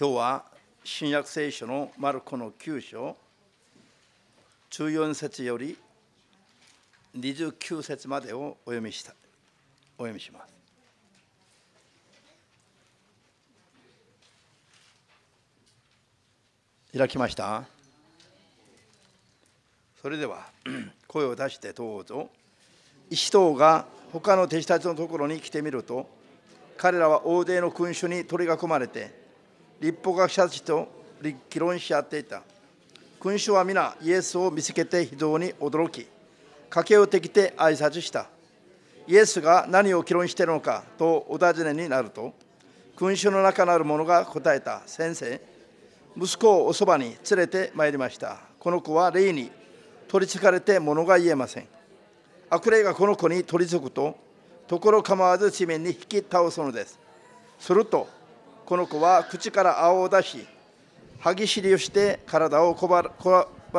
今日は新約聖書のマルコの9章14節より29節までをお読みしたお読みします。開きましたそれでは 声を出してどうぞ石頭が他の弟子たちのところに来てみると彼らは大勢の君主に取り囲まれて立法学者たちと議論し合っていた。君主は皆イエスを見つけて非常に驚き、駆けをてきて挨拶した。イエスが何を議論しているのかとお尋ねになると、君主の中なる者が答えた。先生、息子をおそばに連れてまいりました。この子は霊に取りつかれて物が言えません。悪霊がこの子に取りつくと、ところ構わず地面に引き倒すのです。すると、この子は口から青を出し歯ぎしりをして体をこば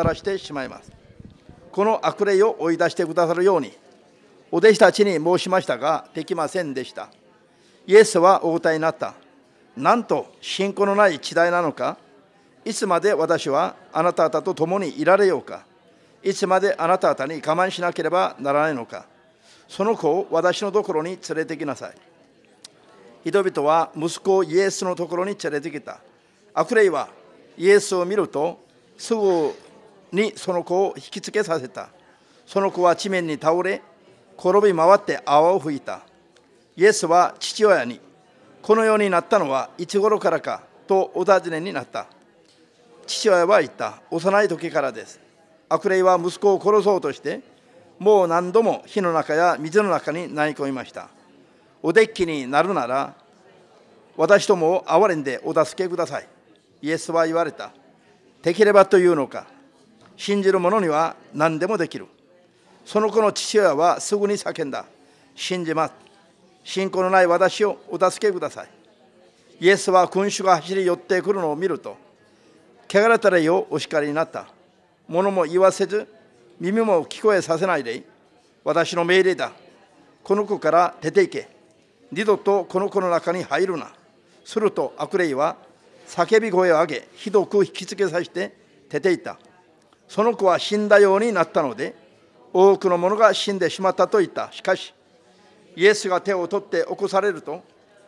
らしてしまいますこの悪霊を追い出してくださるようにお弟子たちに申しましたができませんでしたイエスはお歌になったなんと信仰のない時代なのかいつまで私はあなた方と共にいられようかいつまであなた方に我慢しなければならないのかその子を私のところに連れてきなさい人々は息子イエスのところに連れてきた。悪霊はイエスを見るとすぐにその子を引きつけさせた。その子は地面に倒れ、転び回って泡を吹いた。イエスは父親に、このようになったのはいつ頃からかとお尋ねになった。父親は言った、幼い時からです。悪霊は息子を殺そうとして、もう何度も火の中や水の中に投げ込みました。おデッキになるなら、私どもを憐れんでお助けください。イエスは言われた。できればというのか。信じる者には何でもできる。その子の父親はすぐに叫んだ。信じます。信仰のない私をお助けください。イエスは君主が走り寄ってくるのを見ると、汚れた霊をお叱りになった。物も言わせず、耳も聞こえさせないで、私の命令だ。この子から出て行け。二度とこの子の中に入るな。すると悪霊は叫び声を上げ、ひどく引きつけさせて出ていた。その子は死んだようになったので、多くの者が死んでしまったと言った。しかし、イエスが手を取って起こされると、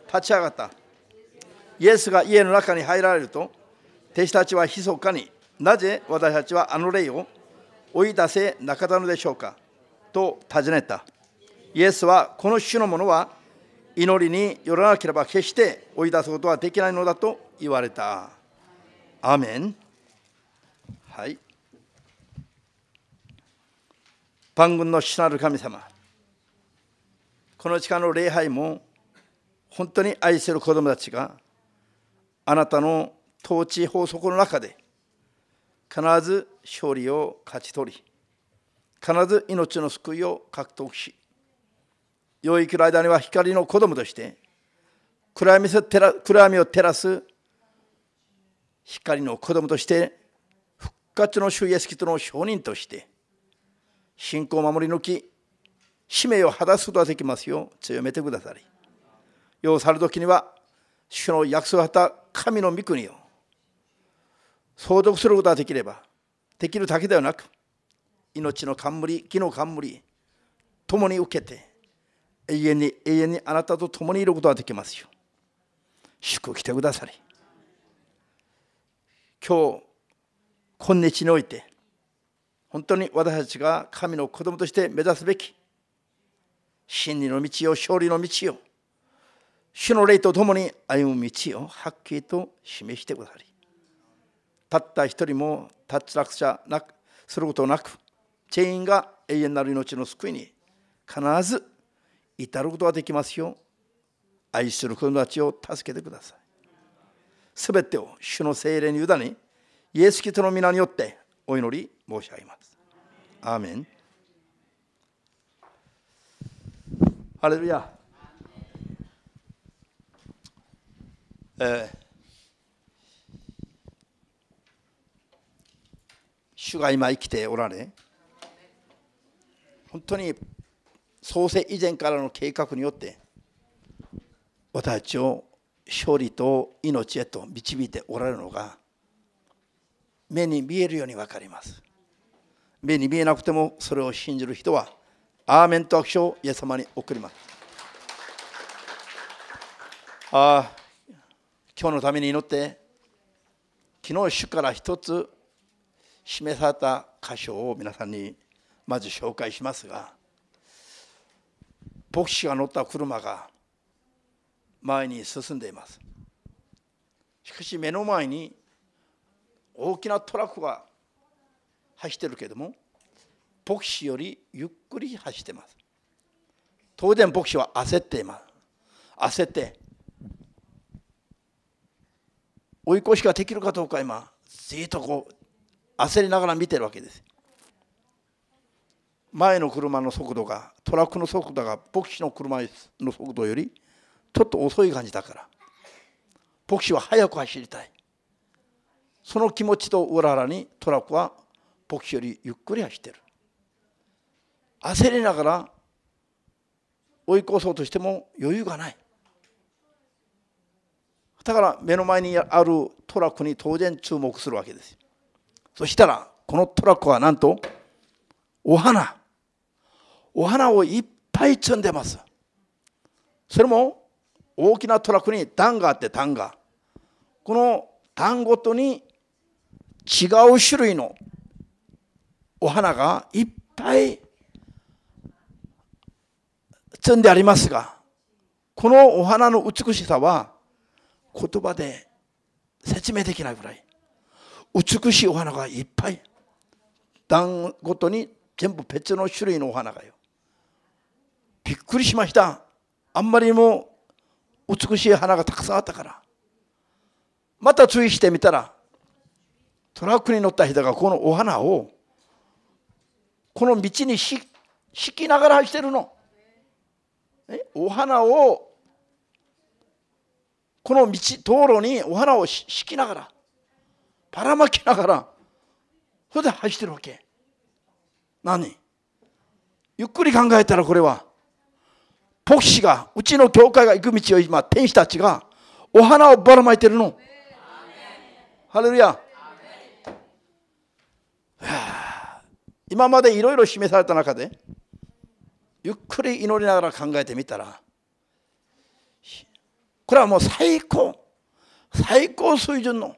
立ち上がった。イエスが家の中に入られると、弟子たちは密かになぜ私たちはあの霊を追い出せなかったのでしょうかと尋ねた。イエスはこの種のものは祈りによらなければ決して追い出すことはできないのだと言われた。アメン。はい。万軍の主なる神様。この地下の礼拝も本当に愛する子供たちがあなたの統治法則の中で必ず勝利を勝ち取り必ず命の救いを獲得し養育きの間には光の子供として暗闇を照らす光の子供として復活の主イエスキとの証人として信仰を守り抜き使命を果たすことができますよう強めてくださり要さる時には主の約束を果た神の御国を相続することができればできるだけではなく命の冠木の冠共に受けて永遠に永遠にあなたと共にいることができますよ祝福してくださり今日今日において本当に私たちが神の子供として目指すべき真理の道を勝利の道を主の霊と共に歩む道をはっきりと示してくださりたった一人も脱落者なくすることなく全員が永遠なる命の救いに必ず至ることができますよ愛する子供たちを助けてくださいすべてを主の精霊に委ねイエス・キリトの皆によってお祈り申し上げますアーメンハレルヤえー、主が今生きておられ本当に創世以前からの計画によって私たちを勝利と命へと導いておられるのが目に見えるように分かります目に見えなくてもそれを信じる人はアーメンと握手をイエス様に送りますああ今日のために祈って昨日主から一つ示された箇所を皆さんにまず紹介しますが牧師が乗った車が前に進んでいますしかし目の前に大きなトラックが走ってるけども牧師よりゆっくり走ってます当然牧師は焦っています焦って追い越しができるかどうか今ずっとこう焦りながら見てるわけです前の車の速度がトラックの速度が牧師の車の速度よりちょっと遅い感じだから牧師は速く走りたいその気持ちと裏腹にトラックは牧師よりゆっくり走ってる焦りながら追い越そうとしても余裕がないだから目の前にあるトラックに当然注目するわけですそしたらこのトラックはなんとお花お花をいっぱい積んでますそれも大きなトラックに段があって段がこの段ごとに違う種類のお花がいっぱい積んでありますがこのお花の美しさは言葉で説明できないぐらい美しいお花がいっぱい段ごとに全部別の種類のお花がよびっくりしましたあんまりも美しい花がたくさんあったからまた注意してみたらトラックに乗った人がこのお花をこの道に敷きながら走ってるのお花をこの道道路にお花を敷きながらばらまきながらそれで走ってるわけ何ゆっくり考えたらこれは牧師が、うちの教会が行く道を今、天使たちがお花をばらまいてるの。ハレルヤ。今までいろいろ示された中で、ゆっくり祈りながら考えてみたら、これはもう最高、最高水準の。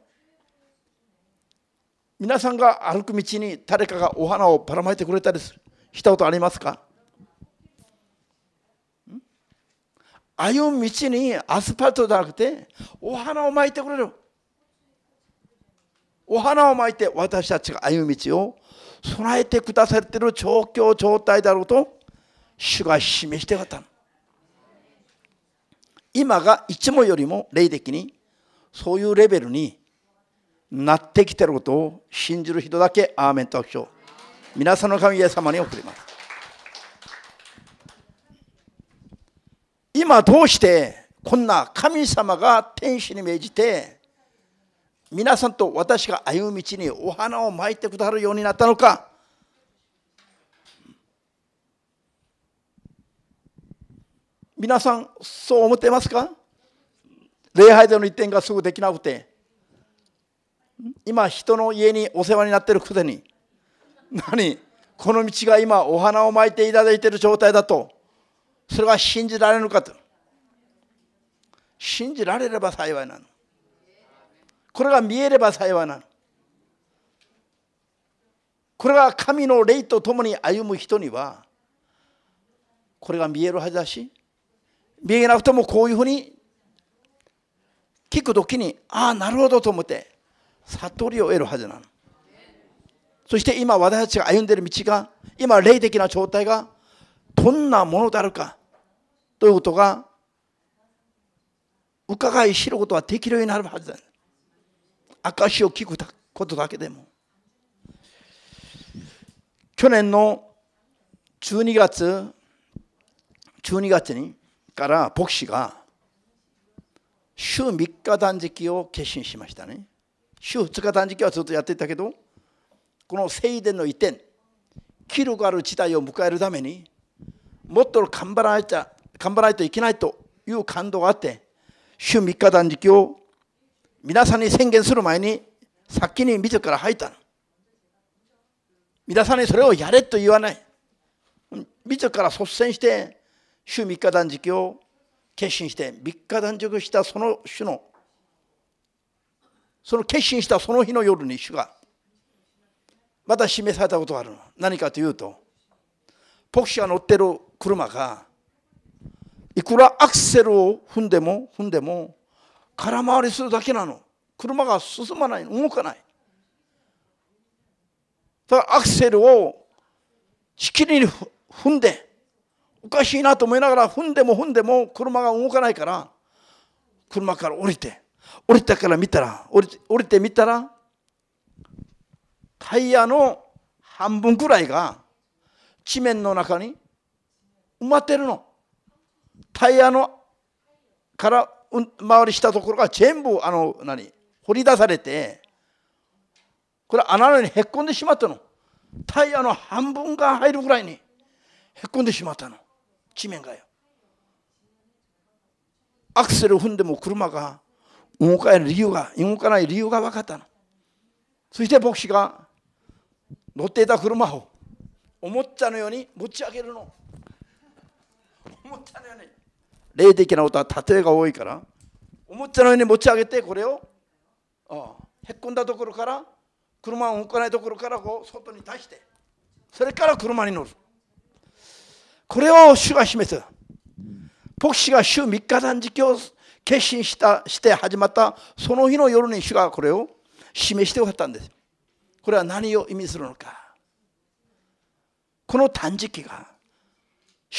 皆さんが歩く道に誰かがお花をばらまいてくれたりするしたことありますか歩む道にアスファルトじゃなくてお花を巻いてくれるお花を巻いて私たちが歩む道を備えてくださっている状況状態だろうと主が示してくれた今がいつもよりも霊的にそういうレベルになってきてることを信じる人だけアーメンと拍手を皆さんの神様に送ります今どうしてこんな神様が天使に命じて皆さんと私が歩む道にお花を巻いてくださるようになったのか皆さんそう思ってますか礼拝での一点がすぐできなくて今人の家にお世話になっているくせに何この道が今お花を巻いていただいている状態だとそれは信じられるかと信じられれば幸いなのこれが見えれば幸いなのこれが神の霊と共に歩む人にはこれが見えるはずだし見えなくてもこういうふうに聞くときにああなるほどと思って悟りを得るはずなのそして今私たちが歩んでいる道が今霊的な状態がどんなものであるかということが伺い知ることはできるようになるはずだ証を聞くことだけでも去年の12月12月にから牧師が週3日断食を決心しましたね週2日断食はずっとやっていたけどこの聖殿の移転記録がある時代を迎えるためにもっと頑張らないと頑張らないといけないという感動があって週3日断食を皆さんに宣言する前に先に自ら入ったの皆さんにそれをやれと言わない自ら率先して週3日断食を決心して3日断食したその種のその決心したその日の夜に主がまた示されたことがあるの何かというと牧師が乗ってる車がいくらアクセルを踏んでも踏んでも空回りするだけなの車が進まない動かないだからアクセルをしきりに踏んでおかしいなと思いながら踏んでも踏んでも車が動かないから車から降りて降りたから見たら降りて降りてみたらタイヤの半分くらいが地面の中に埋まってるのタイヤのから回りしたところが全部あの何掘り出されてこれ穴にへっこんでしまったのタイヤの半分が入るぐらいにへっこんでしまったの地面がよアクセル踏んでも車が動かない理由が動かない理由が分かったのそして牧師が乗っていた車をおもちゃのように持ち上げるの。霊的な音はえが多いからおもちゃのように持ち上げてこれをへっこんだところから車を動かないところからこう外に出してそれから車に乗るこれを主が示す牧師が週3日断食を決心したして始まったその日の夜に主がこれを示しておったんですこれは何を意味するのかこの断食が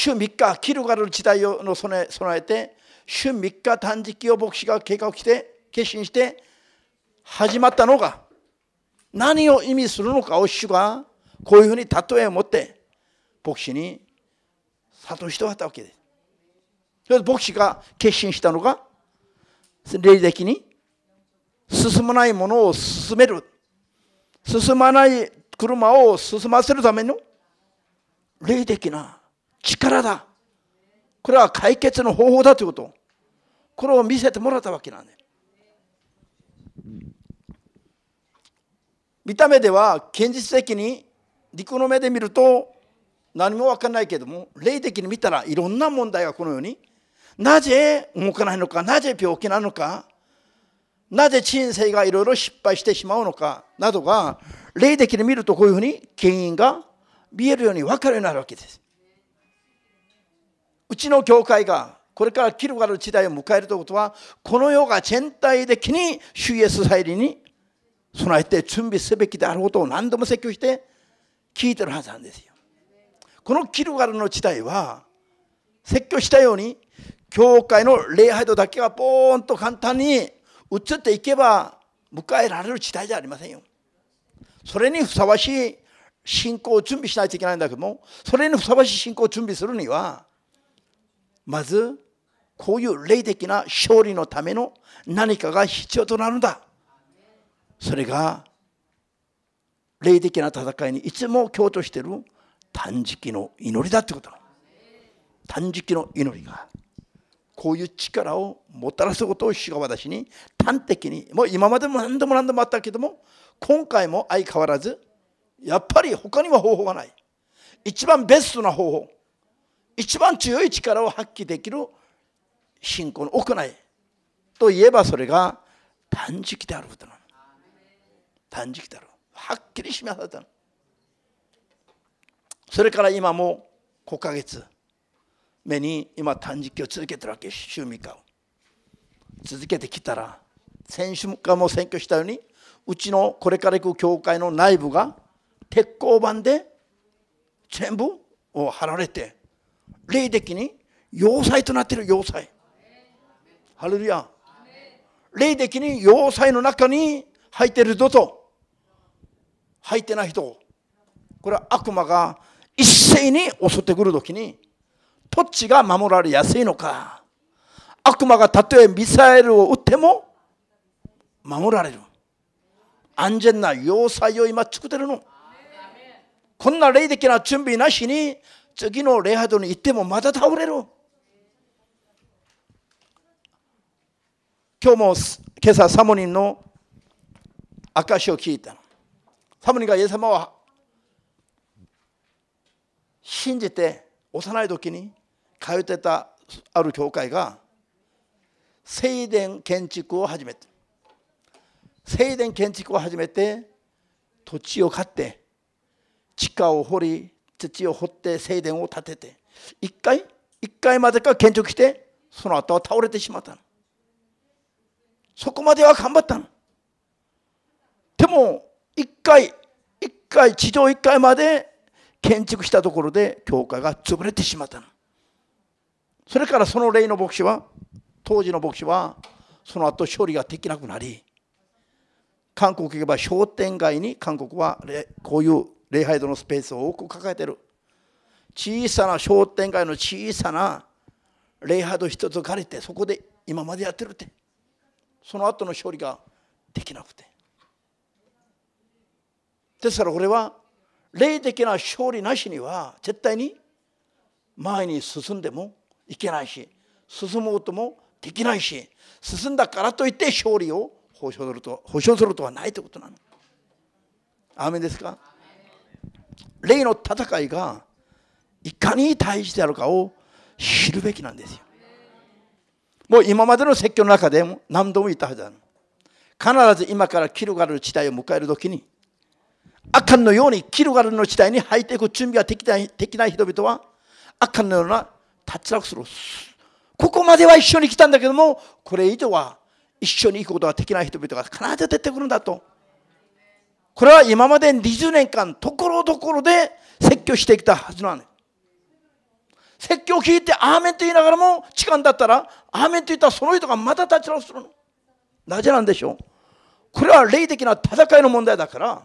週3日キルガル時代の備えて週3日断食を牧師が計画して決心して始まったのが何を意味するのかを主がこういうふうに例えを持って牧師に諭しておったわけです。牧師が決心したのが霊的に進まないものを進める進まない車を進ませるための霊的な力だこれは解決の方法だということこれを見せてもらったわけなんで見た目では現実的に陸の目で見ると何も分かんないけども霊的に見たらいろんな問題がこのようになぜ動かないのかなぜ病気なのかなぜ人生がいろいろ失敗してしまうのかなどが霊的に見るとこういうふうに原因が見えるように分かるようになるわけです。うちの教会がこれからキルガル時代を迎えるということはこの世が全体的に主イエス再臨に備えて準備すべきであることを何度も説教して聞いてるはずなんですよ。このキルガルの時代は説教したように教会の礼拝度だけがポーンと簡単に移っていけば迎えられる時代じゃありませんよ。それにふさわしい信仰を準備しないといけないんだけどもそれにふさわしい信仰を準備するにはまずこういう霊的な勝利のための何かが必要となるんだそれが霊的な戦いにいつも強調している断食の祈りだってこと断食の祈りがこういう力をもたらすことを主が私に端的にもう今までも何度も何度もあったけども今回も相変わらずやっぱり他には方法がない一番ベストな方法一番強い力を発揮できる信仰の行いといえばそれが断食であることなの断食であるはっきり示されたのそれから今も5ヶ月目に今断食を続けてるわけ週3日を続けてきたら先週間も選挙したようにうちのこれから行く教会の内部が鉄鋼板で全部を貼られて霊的に要塞となっている要塞ハレルヤ霊的に要塞の中に入っている人と入ってない人これは悪魔が一斉に襲ってくるときにっちが守られやすいのか悪魔がたとえミサイルを撃っても守られる安全な要塞を今作ってるのこんな霊的な準備なしに次の礼拝堂に行ってもまた倒れる今日も今朝サモニンの証を聞いたサモニンがイエス様を信じて幼い時に通ってたある教会が聖殿建築を始めて聖殿建築を始めて土地を買って地下を掘り土を掘って聖殿を建てて1回1回までか建築してその後は倒れてしまったのそこまでは頑張ったのでも1回1回地上1回まで建築したところで教会が潰れてしまったのそれからその例の牧師は当時の牧師はその後勝利ができなくなり韓国行けば商店街に韓国はこういう礼拝堂のスペースを多く抱えてる小さな商店街の小さな礼拝堂一つ借りてそこで今までやってるってその後の処理ができなくてですからこれは霊的な勝利なしには絶対に前に進んでもいけないし進もうともできないし進んだからといって勝利を保証すると保証するとはないということなの。アーメンですか霊の戦いがいかに大事であるかを知るべきなんですよ。もう今までの説教の中でも何度も言ったはずだ。必ず今からキルガルの時代を迎えるときに、アカンのようにキルガルの時代に入っていく準備ができないできない人々は、アカンのような脱落する。ここまでは一緒に来たんだけども、これ以上は一緒に行くことができない人々が必ず出てくるんだと。これは今まで20年間ところどころで説教してきたはずなの説教を聞いて「アーメン」と言いながらも痴漢だったら「アーメン」と言ったらその人がまた立ち直するのなぜなんでしょうこれは霊的な戦いの問題だから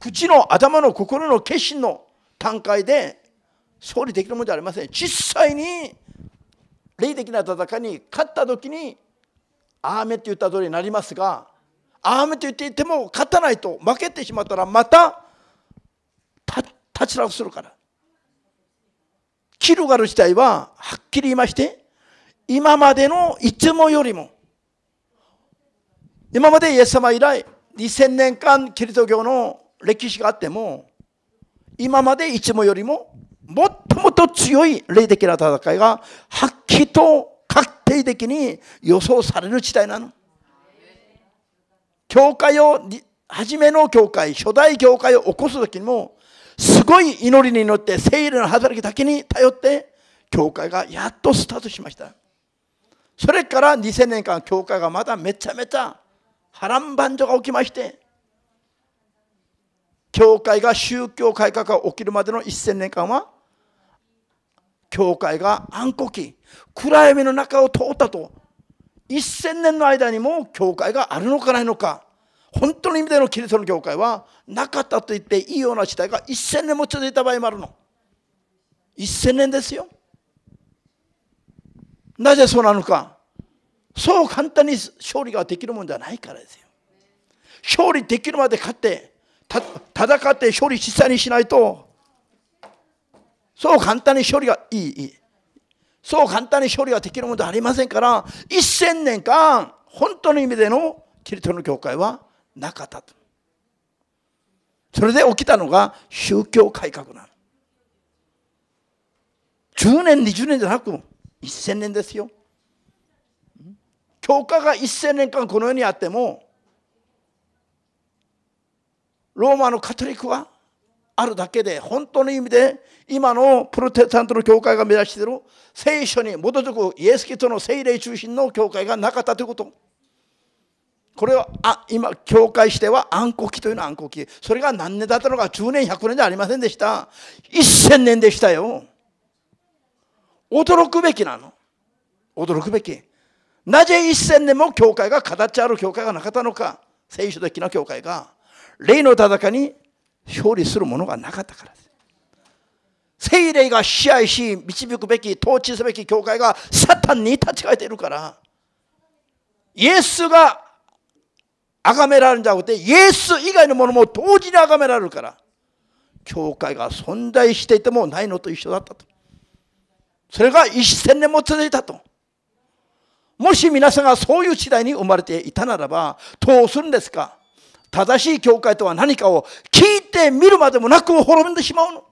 口の頭の心の決心の段階で勝利できるものじゃありません実際に霊的な戦いに勝った時に「アーメン」と言った通りになりますがアームと言っていても勝たないと負けてしまったらまた立ち直するからキルガル自体ははっきり言いまして今までのいつもよりも今までイエス様以来2000年間キリスト教の歴史があっても今までいつもよりももっともっと強い霊的な戦いがはっきりと確定的に予想される時代なの。教会を、初めの教会、初代教会を起こす時にも、すごい祈りに乗って、聖霊の働きだけに頼って、教会がやっとスタートしました。それから2000年間、教会がまだめちゃめちゃ波乱万丈が起きまして、教会が宗教改革が起きるまでの1000年間は、教会が暗黒期、暗闇の中を通ったと1000年の間にも教会があるのかないのか本当の意味でのキリストの教会はなかったと言っていいような時代が1000年も続いた場合もあるの1000年ですよなぜそうなのかそう簡単に勝利ができるもんじゃないからですよ勝利できるまで勝って戦って勝利実際にしないとそう簡単に勝利がいいいいそう簡単に処理はできるものではありませんから1000年間本当の意味でのキリストの教会はなかったとそれで起きたのが宗教改革なの10年20年じゃなく1000年ですよ教科が1000年間この世にあってもローマのカトリックはあるだけで本当の意味で今のプロテスタントの教会が目指している聖書に基づくイエス・キリストの聖霊中心の教会がなかったということこれはあ今教会しては暗黒期というのは暗黒期それが何年だったのか10年100年じゃありませんでした1000年でしたよ驚くべきなの驚くべきなぜ1000年も教会が形ある教会がなかったのか聖書的な教会が霊の戦いに勝利するものがなかったからです聖霊が支配し導くべき統治すべき教会がサタンに立ち返っているからイエスが崇められるんじゃなくてイエス以外のものも同時に崇められるから教会が存在していてもないのと一緒だったとそれが1000年も続いたともし皆さんがそういう時代に生まれていたならばどうするんですか正しい教会とは何かを聞いて見るまでもなく滅んでしまうの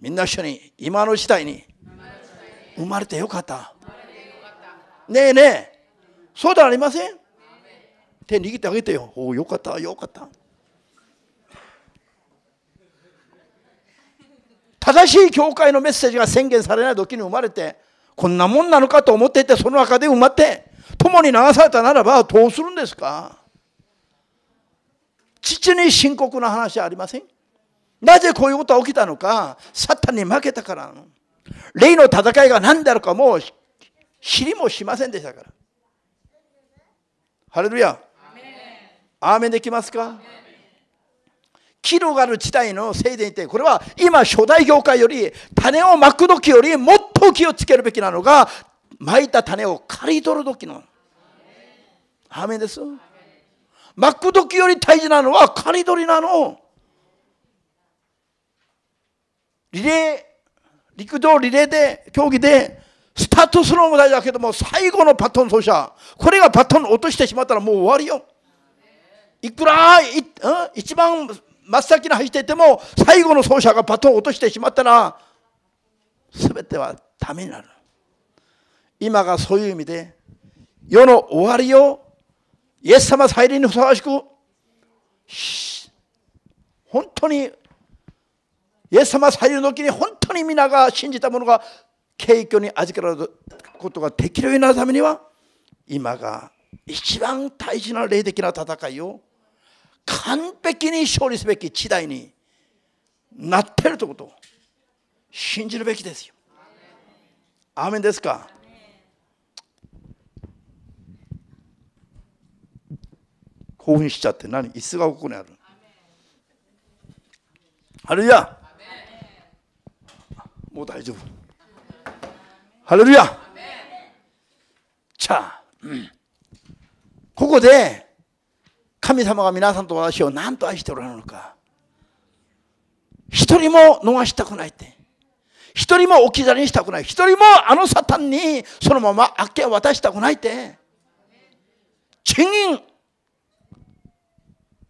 みんな一緒に今の時代に生まれてよかったねえねえそうではありません手握ってあげてよおおよかったよかった正しい教会のメッセージが宣言されない時に生まれてこんなもんなのかと思っていてその中で埋まって共に流されたならばどうするんですか父に深刻な話ありませんなぜこういうことが起きたのか、サタンに負けたからの。霊の戦いが何であるかもう知りもしませんでしたから。ハレルヤ。アーメンできますか広がる時代の聖殿いて、これは今初代業界より種をまく時よりもっと気をつけるべきなのが、まいた種を刈り取る時の。アーメンです。マックドキより大事なのはカニ取りなのリレー陸上リレーで競技でスタートするのも大事だけども最後のパトン走者これがパトン落としてしまったらもう終わりよいくらい、うん、一番真っ先に走っていても最後の走者がパトン落としてしまったら全てはダメになる今がそういう意味で世の終わりをイエス様再臨にふさわしく本当にイエス様再臨の時に本当に皆が信じたものが景挙に預けられることができるようになるためには今が一番大事な霊的な戦いを完璧に勝利すべき時代になってるということを信じるべきですよ。アーメンですか興奮しちゃって何椅子がここにあるハレルヤもう大丈夫ハレルヤじゃあ、うん、ここで神様が皆さんと私を何と愛しておられるのか一人も逃したくないって一人も置き去りにしたくない一人もあのサタンにそのまま明け渡したくないって賃金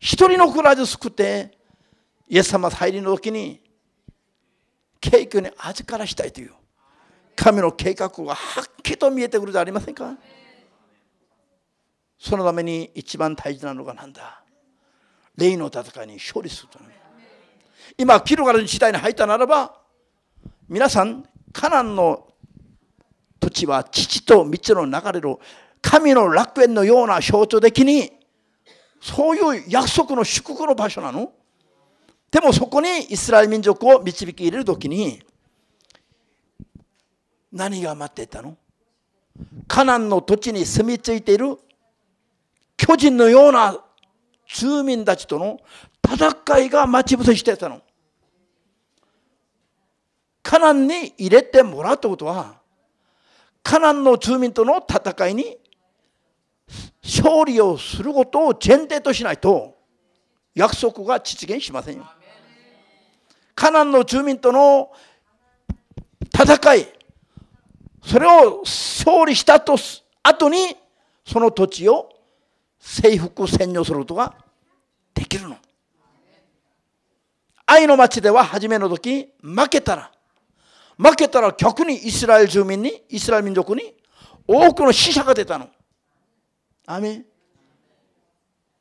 一人のくらず救ってイエス様入りの時に景気に預からしたいという神の計画がはっきりと見えてくるじゃありませんかそのために一番大事なのが何だ霊の戦いに勝利するため今キがガル時代に入ったならば皆さんカナンの土地は父と道の流れを神の楽園のような象徴的にそういう約束の祝福の場所なのでもそこにイスラエル民族を導き入れる時に何が待っていたのカナンの土地に住み着いている巨人のような住民たちとの戦いが待ち伏せしてたの。カナンに入れてもらうっうことはカナンの住民との戦いに勝利をすることを前提としないと約束が実現しませんよ。カナンの住民との戦いそれを勝利したと後にその土地を征服占領することができるの。愛の町では初めの時負けたら負けたら逆にイスラエル住民にイスラエル民族に多くの死者が出たの。アメ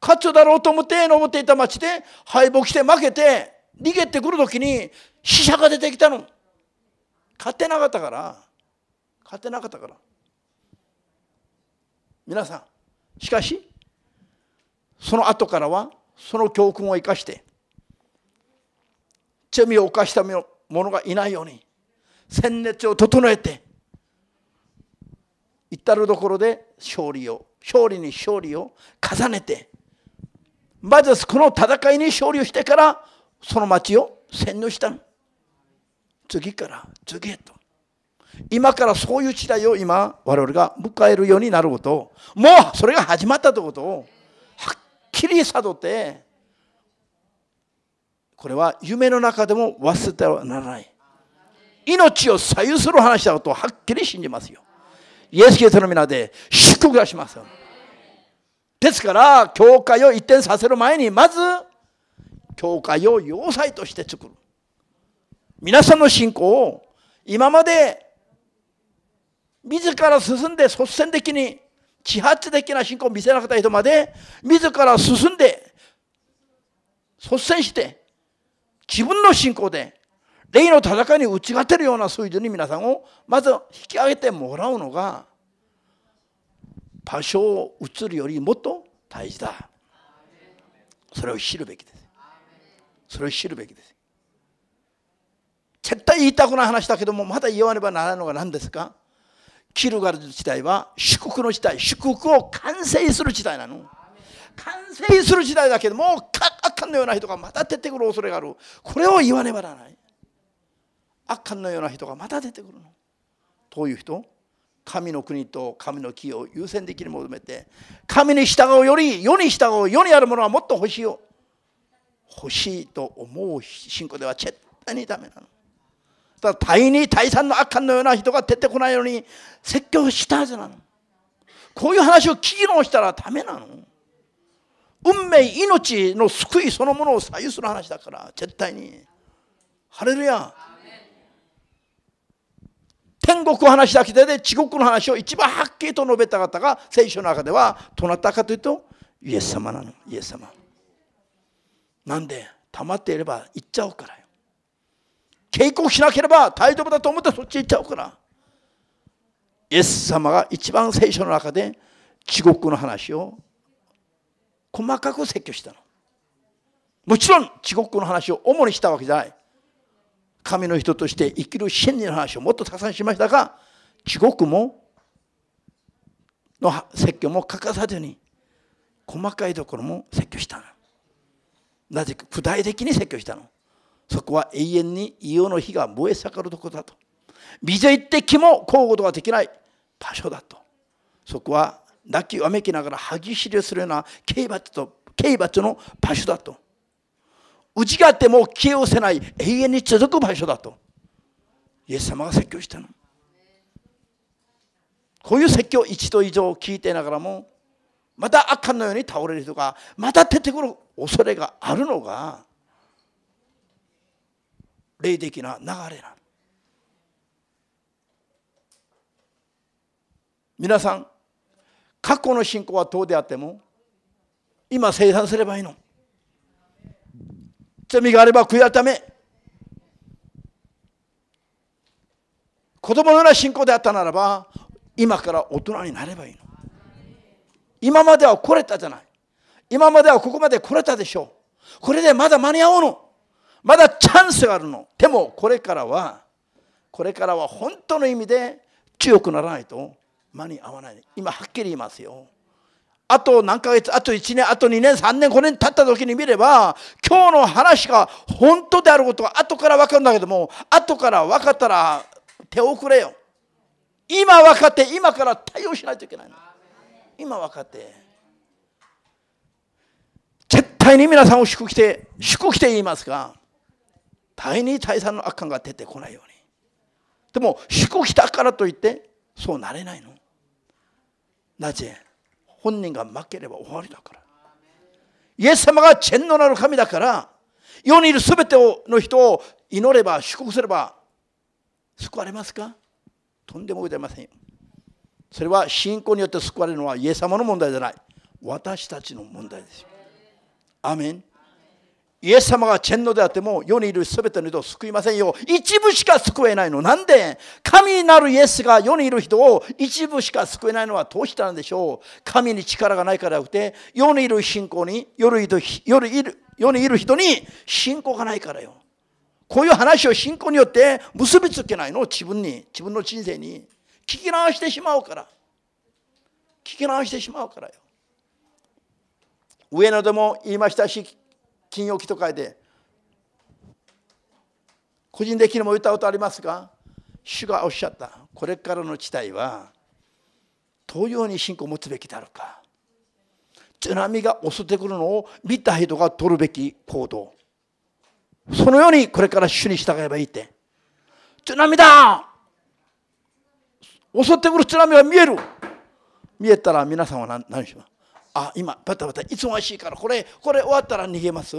勝つだろうと思って登っていた町で敗北して負けて逃げてくるときに死者が出てきたの勝てなかったから勝てなかったから皆さんしかしその後からはその教訓を生かして罪を犯した者がいないように戦列を整えて至る所で勝利を勝利に勝利を重ねてまずこの戦いに勝利をしてからその町を占領した次から次へと今からそういう時代を今我々が迎えるようになることをもうそれが始まったということをはっきり悟ってこれは夢の中でも忘れてはならない命を左右する話だとはっきり信じますよイエス・キリストの皆で祝福がします。ですから、教会を一転させる前に、まず、教会を要塞として作る。皆さんの信仰を、今まで、自ら進んで率先的に、自発的な信仰を見せなかった人まで、自ら進んで、率先して、自分の信仰で霊の戦いに打ち勝てるような水準に皆さんをまず引き上げてもらうのが場所を移るよりもっと大事だそれを知るべきですそれを知るべきです絶対言いたくない話だけどもまだ言わねばならないのが何ですかキルガル時代は祝福の時代祝福を完成する時代なの完成する時代だけどもかっかんのような人がまた出てくる恐れがあるこれを言わねばならない悪漢のような人がまた出てくるのどういう人神の国と神の木を優先的に求めて神に従うより世に従う世にあるものはもっと欲しいよ欲しいと思う信仰では絶対にダメなのだ大に大産の悪漢のような人が出てこないように説教したはずなのこういう話を聞き直したらダメなの運命命の救いそのものを左右する話だから絶対にハレルヤ天国の話だけで地獄の話を一番はっきりと述べた方が聖書の中ではどなたかというとイエス様なのイエス様なんで溜まっていれば行っちゃうからよ警告しなければ大丈夫だと思ってそっち行っちゃうからイエス様が一番聖書の中で地獄の話を細かく説教したのもちろん地獄の話を主にしたわけじゃない神の人として生きる真理の話をもっとたくさんしましたが地獄もの説教も欠かさずに細かいところも説教したのなぜか具体的に説教したのそこは永遠に硫黄の火が燃え盛るところだと水一滴も乞うことができない場所だとそこは泣きわめきながら歯ぎしりをするような刑罰と刑罰の場所だとちがあっても消え失せない永遠に続く場所だとイエス様が説教したのこういう説教一度以上聞いてながらもまた悪寒のように倒れる人がまた出てくる恐れがあるのが霊的な流れなの皆さん過去の信仰はどうであっても今生産すればいいの罪があれば悔い改め子供のような信仰であったならば今から大人になればいいの今までは来れたじゃない今まではここまで来れたでしょうこれでまだ間に合うのまだチャンスがあるのでもこれからはこれからは本当の意味で強くならないと間に合わない今はっきり言いますよあと何ヶ月、あと1年、あと2年、3年、5年経った時に見れば、今日の話が本当であることが後から分かるんだけども、後から分かったら手遅れよ。今分かって、今から対応しないといけないの。今分かって。絶対に皆さんを祝来て、祝来て言いますが、第二第三の悪感が出てこないように。でも、祝来たからといって、そうなれないの。なぜ本人が負ければ終わりだからイエス様がン能なる神だから世にいる全ての人を祈れば祝福すれば救われますかとんでもございませんよそれは信仰によって救われるのはイエス様の問題じゃない私たちの問題ですよアメンイエス様が天皇であっても世にいる全ての人を救いませんよ。一部しか救えないの。なんで神なるイエスが世にいる人を一部しか救えないのはどうしたんでしょう神に力がないからなくて、世にいる信仰に、世にいる世にいる世にいる人に信仰がないからよ。こういう話を信仰によって結びつけないの。自分に、自分の人生に。聞き直してしまうから。聞き直してしまうからよ。上野でも言いましたし、金曜期と書いて個人的にも言ったことありますが主がおっしゃったこれからの地帯はどういうように信仰を持つべきだろうか津波が襲ってくるのを見た人が取るべき行動そのようにこれから主に従えばいいって津波だ襲ってくる津波が見える見えたら皆さんは何何しますあ今バタバタ忙しいからこれこれ終わったら逃げます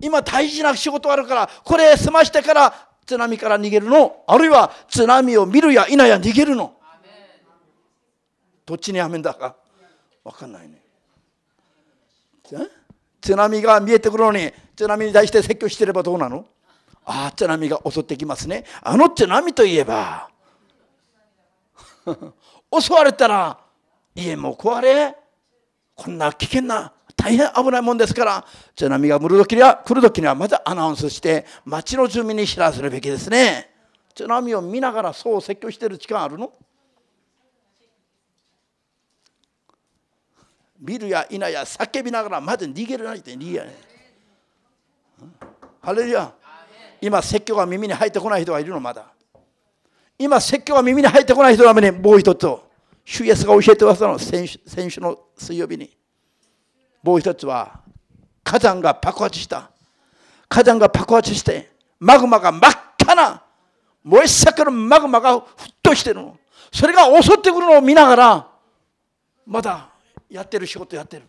今大事な仕事あるからこれ済ましてから津波から逃げるのあるいは津波を見るや否や逃げるのどっちにアめんだか分かんないね津波が見えてくるのに津波に対して説教してればどうなのああ津波が襲ってきますねあの津波といえば 襲われたら家も壊れこんな危険な大変危ないもんですから津波が来る時にはるにはまずアナウンスして町の住民に知らせるべきですね津波を見ながらそう説教してる時間あるの見るや否や叫びながらまず逃げるなんて逃げられハレルヤ今説教が耳に入ってこない人がいるのまだ今説教が耳に入ってこない人のためにもう一つ主イエスが教えてくださったの先先週の水曜日にもう一つは火山が爆発した火山が爆発してマグマが真っ赤な燃え盛るマグマが沸騰してるのそれが襲ってくるのを見ながらまだやってる仕事やってる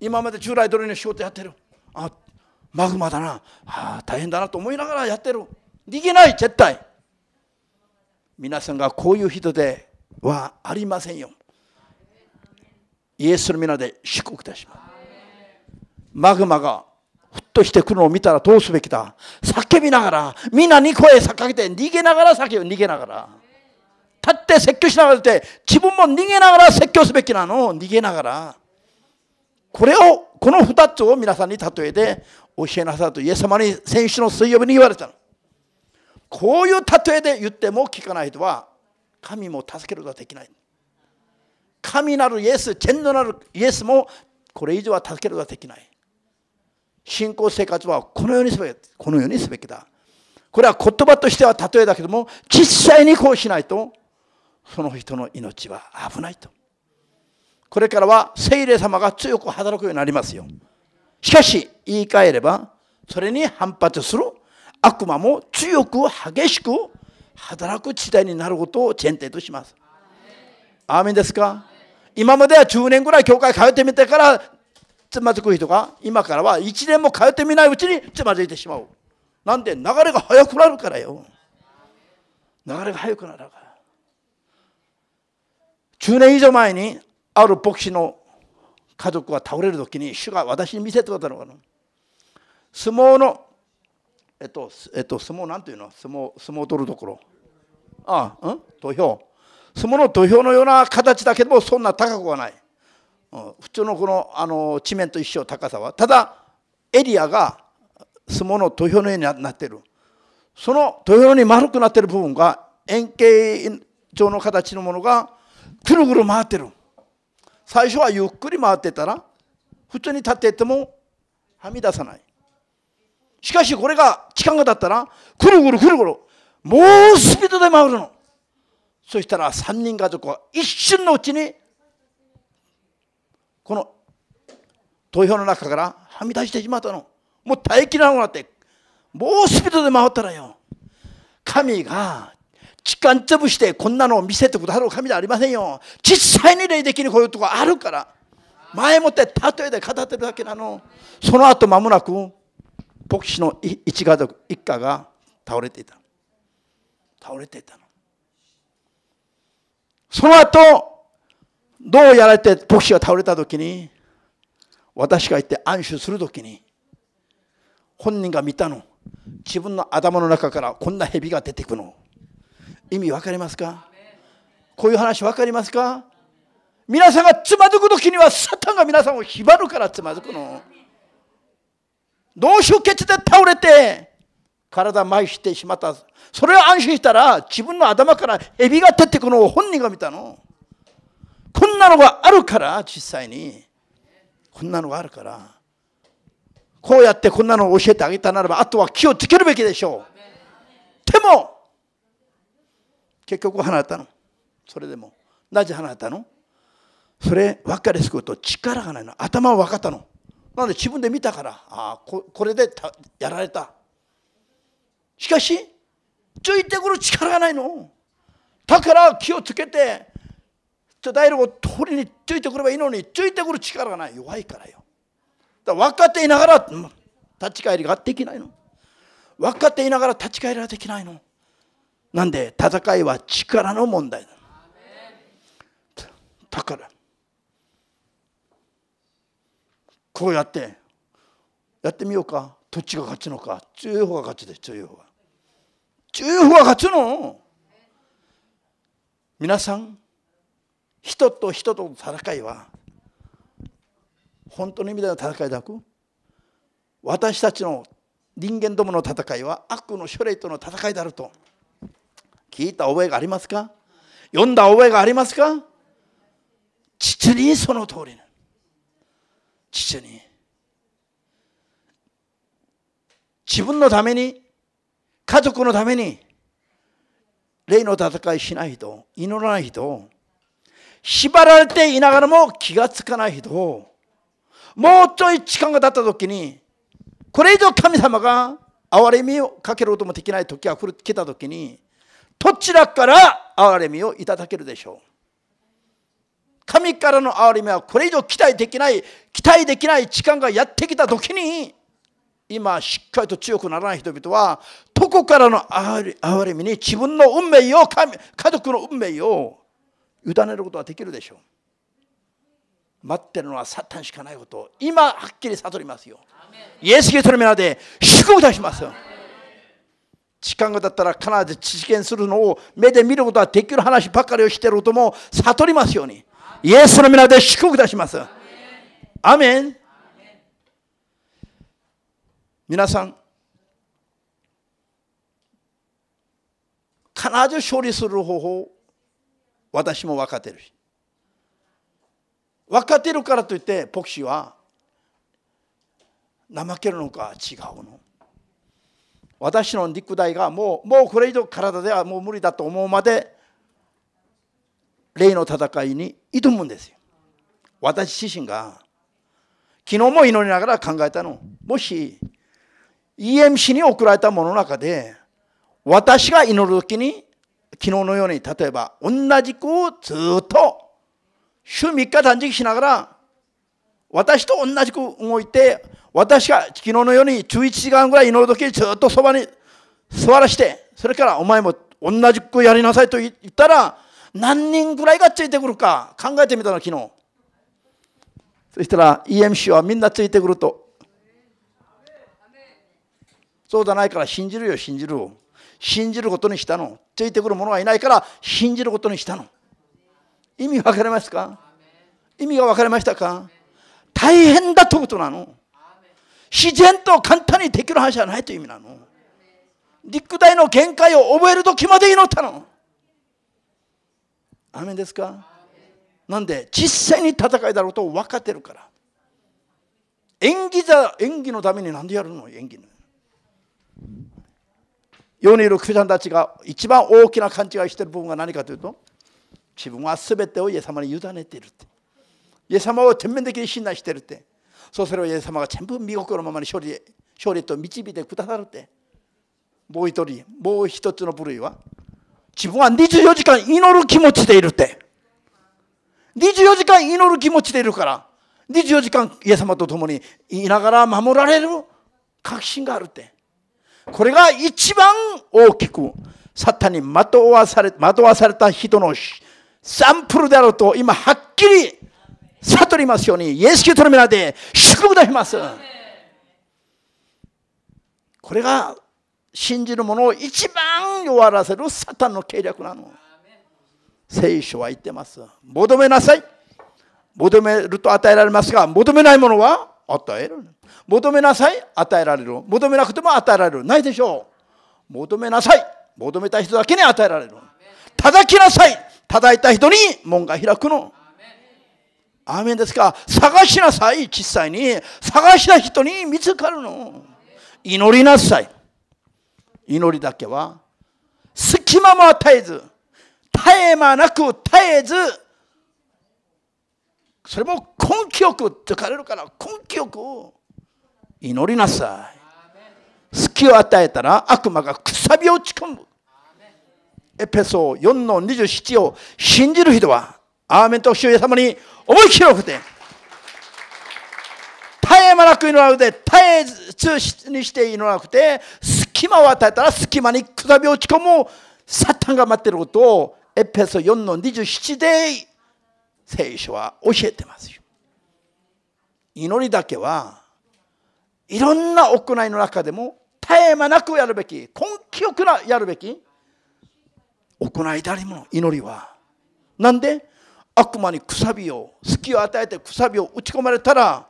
今まで従来通りの仕事やってるあマグマだな、はあ、大変だなと思いながらやってる逃げない絶対皆さんがこういう人ではありませんよイエスの皆で祝福いたしますマグマがふっとしてくるのを見たらどうすべきだ叫びながらみんなに声をかけて逃げながら叫ぶ逃げながら立って説教しながらって自分も逃げながら説教すべきなの逃げながらこれをこの2つを皆さんに例えて教えなさいとイエス様に先週の水曜日に言われたのこういう例えで言っても聞かない人は神も助けることはできない神なるイエスンのなるイエスもこれ以上は助けることはできない信仰生活はこのようにすべきこのようにすべきだこれは言葉としては例えだけども実際にこうしないとその人の命は危ないとこれからは聖霊様が強く働くようになりますよしかし言い換えればそれに反発する悪魔も強く激しく働く時代になることを前提とします。アーメンですか今までは10年ぐらい教会通ってみてからつまずく人が今からは1年も通ってみないうちにつまずいてしまう。なんで流れが速くなるからよ。流れが速くなるから。10年以上前にある牧師の家族が倒れる時に主が私に見せてくれたのかな。相撲のえっと、えっと、相撲なんていうの相撲相撲を取るところああうん土俵相撲の土俵のような形だけどもそんな高くはない、うん、普通のこのあの地面と一緒高さはただエリアが相撲の土俵のようになってるその土俵に丸くなってる部分が円形状の形のものがぐるぐる回ってる最初はゆっくり回ってたら普通に立っていてもはみ出さないしかしこれが時間がだったらくるくるくるくるもうスピードで回るのそしたら3人家族は一瞬のうちにこの投票の中からはみ出してしまったのもう耐えきらなくなってもうスピードで回ったらよ神が間潰してこんなのを見せてくださる神じゃありませんよ実際に霊的にこういうとこあるから前もって例えで語ってるだけなのその後間もなく牧師の一家族一家が倒れていた倒れていたのその後どうやられて牧師が倒れた時に私が行って暗守する時に本人が見たの自分の頭の中からこんな蛇が出てくの意味わかりますかこういう話わかりますか皆さんがつまずく時にはサタンが皆さんを縛るからつまずくの脳出血で倒れて体麻痺してしまったそれを安心したら自分の頭からエビが出てくのを本人が見たのこんなのがあるから実際にこんなのがあるからこうやってこんなのを教えてあげたならばあとは気をつけるべきでしょうでも結局離れたのそれでもなぜ離れたのそれ分かりすくと力がないの頭を分かったのなので自分で見たからあここれでやられたしかしついてくる力がないのだから気をつけてだいをとりについてくればいいのについてくる力がない弱いからよだから分かっていながら立ち返りができないの分かっていながら立ち返りができないのなんで戦いは力の問題だだからこうやってやってみようかどっちが勝つのか強い方が勝ちです強い方が強い方が勝つの皆さん人と人との戦いは本当の意味での戦いだく私たちの人間どもの戦いは悪の書類との戦いであると聞いた覚えがありますか読んだ覚えがありますか実にその通りな父に自分のために家族のために霊の戦いしない人祈らない人縛られていながらも気がつかない人もうちょい時間が経った時にこれ以上神様が憐れみをかけることもできない時が来た時にどちらから憐れみをいただけるでしょう神からの憐れみはこれ以上期待できない期待できない時間がやってきた時に今しっかりと強くならない人々はどこからの憐れみに自分の運命を家族の運命を委ねることができるでしょう待ってるのはサタンしかないことを今はっきり悟りますよイエス・キリストの皆で祝福を出します時間がだったら必ず実現するのを目で見ることができる話ばかりをしていることも悟りますようにイエスの皆で祝福いたします。アメン皆さん必ず勝利する方法私も分かっているし分かっているからといって牧クシーは怠けるのか違うの私の肉体がもうもうこれ以上体ではもう無理だと思うまで霊の戦いに挑むんですよ。私自身が昨日も祈りながら考えたの。もし EMC に送られたものの中で私が祈る時に昨日のように例えば同じくずっと週3日断食しながら私と同じく動いて私が昨日のように11時間ぐらい祈る時にずっとそばに座らしてそれからお前も同じくやりなさいと言ったら何人ぐらいがついてくるか考えてみたの昨日そしたら EMC はみんなついてくるとそうじゃないから信じるよ信じる信じることにしたのついてくる者はいないから信じることにしたの意味分かりますか意味が分かりましたか大変だということなの自然と簡単にできる話じゃないという意味なの陸大の限界を覚える時まで祈ったのアメンですかなんで実際に戦いだろうと分かってるから演技だ演技のために何でやるの演技の世にいるクリスチャンたちが一番大きな勘違いしてる部分が何かというと自分は全てをイエス様に委ねているってイエス様を全面的に信頼してるってそうすればイエス様が全部見心のままに勝利勝利と導いてくださるってもう一人もう一つの部類は自分は24時間祈る気持ちでいるって。24時間祈る気持ちでいるから、24時間イエス様と共にいながら守られる確信があるって。これが一番大きく、サタンに惑わされ惑わされた人のサンプルであると、今はっきり悟りますように、イエス・キリストの皆で祝福であります。これが信じる者を一番弱らせるサタンの計略なの聖書は言ってます求めなさい求めると与えられますが求めないものは与える求めなさい与えられる求めなくても与えられるないでしょう求めなさい求めた人だけに与えられる叩きなさい叩いた人に門が開くのアーメンですか探しなさい実際に探した人に見つかるの祈りなさい祈りだけは隙間も与えず絶え間なく絶えずそれも根気よくっれるから根気よく祈りなさい隙を与えたら悪魔がくさびを打ち込むエペソー4の27を信じる人はアーメンと主え様に思いくて絶え間なく祈らなくて絶えずにして祈らなくて隙間を与えたら隙間にくさび落ち込むサタンが待ってることをエペソ4の27で聖書は教えてますよ。祈りだけはいろんな行いの中でも絶え間なくやるべき根気よくやるべき行いでありも祈りは。なんで悪魔にくさびを隙を与えてくさびを打ち込まれたら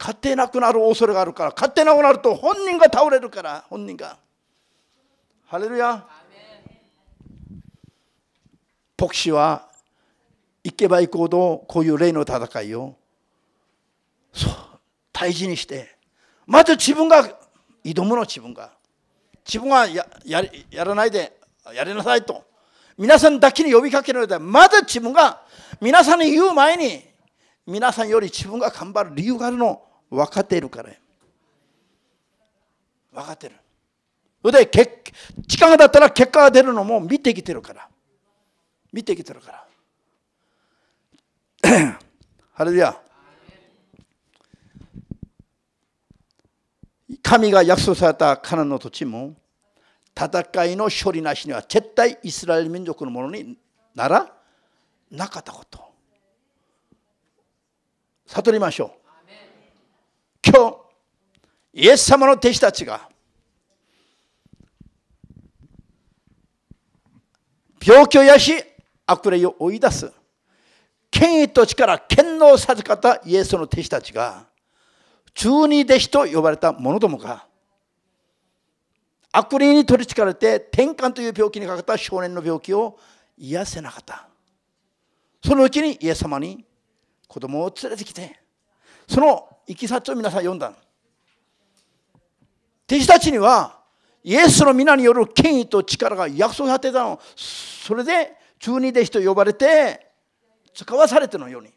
勝てなくなる恐れがあるから勝てなくなると本人が倒れるから本人がハレルヤ牧師は行けば行くほどこういう霊の戦いをそう大事にしてまず自分が挑むの自分が自分がやややらないでやりなさいと皆さんだけに呼びかけられてまず自分が皆さんに言う前に皆さんより自分が頑張る理由があるの分かっているから分かってるで結時間だったら結果が出るのも見てきてるから見てきてるから ハレルヤ神が約束されたカナンの土地も戦いの処理なしには絶対イスラエル民族のものにならなかったこと悟りましょう今日イエス様の弟子たちが病気を癒し悪霊を追い出す権威と力権能を授かったイエスの弟子たちが十二弟子と呼ばれた者どもが悪霊に取りつかれて転換という病気にかかった少年の病気を癒せなかったそのうちにイエス様に子供を連れてきてそのいきさつを皆さん読んだ弟子たちにはイエスの皆による権威と力が約束されてたのそれで十二弟子と呼ばれて使わされてのように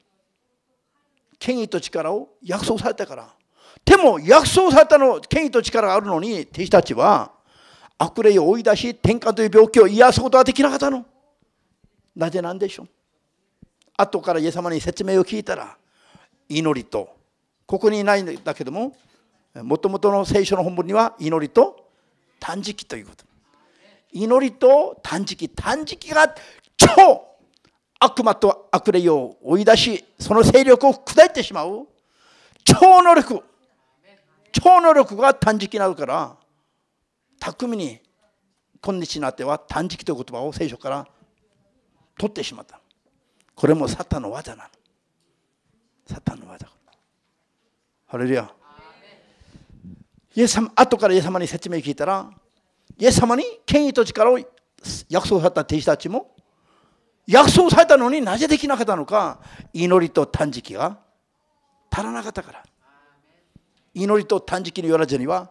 権威と力を約束されたからでも約束されたの権威と力があるのに弟子たちは悪霊を追い出し天下という病気を癒すことはできなかったのなぜなんでしょう後からイエス様に説明を聞いたら祈りとここにいないんだけどももともとの聖書の本文には祈りと断食ということ祈りと断食断食が超悪魔と悪霊を追い出しその勢力を砕いてしまう超能力超能力が断食になるから巧みに今日になっては断食という言葉を聖書から取ってしまったこれもサタンの技なのサタンの技ハレルヤイエス様後からイエス様に説明聞いたらイエス様に権威と力を約束された弟子たちも約束されたのになぜできなかったのか祈りと短時期が足らなかったから祈りと短時期によらずには